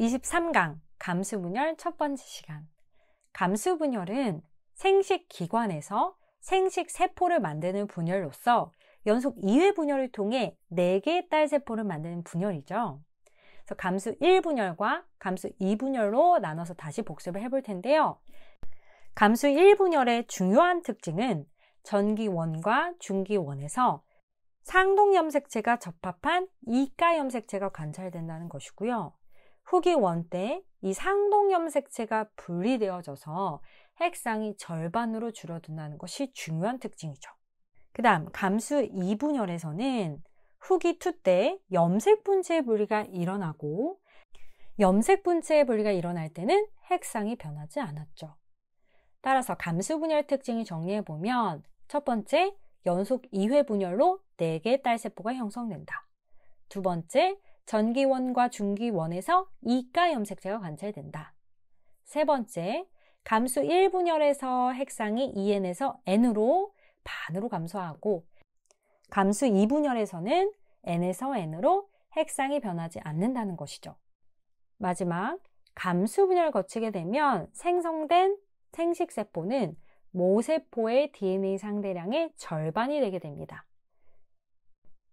23강 감수분열 첫 번째 시간. 감수분열은 생식 기관에서 생식 세포를 만드는 분열로서 연속 2회 분열을 통해 4개의 딸 세포를 만드는 분열이죠. 그래서 감수 1분열과 감수 2분열로 나눠서 다시 복습을 해볼 텐데요. 감수 1분열의 중요한 특징은 전기원과 중기원에서 상동염색체가 접합한 이가염색체가 관찰된다는 것이고요. 후기 원때 이 상동염색체가 분리되어져서 핵상이 절반으로 줄어든다는 것이 중요한 특징이죠. 그 다음 감수 2분열에서는 후기 2 때 염색 분체의 분리가 일어나고 염색 분체의 분리가 일어날 때는 핵상이 변하지 않았죠. 따라서 감수 분열 특징을 정리해 보면 첫 번째, 연속 2회 분열로 4개의 딸세포가 형성된다. 두 번째, 전기원과 중기원에서 이가 염색체가 관찰된다. 세 번째, 감수 1분열에서 핵상이 2n에서 n으로 반으로 감소하고 감수 2분열에서는 n에서 n으로 핵상이 변하지 않는다는 것이죠. 마지막, 감수 분열 을 거치게 되면 생성된 생식세포는 모세포의 DNA 상대량의 절반이 되게 됩니다.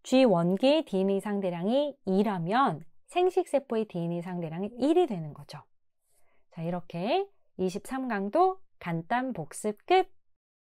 g 1기 DNA 상대량이 2라면 생식세포의 DNA 상대량이 1이 되는 거죠. 자, 이렇게 23강도 간단 복습 끝!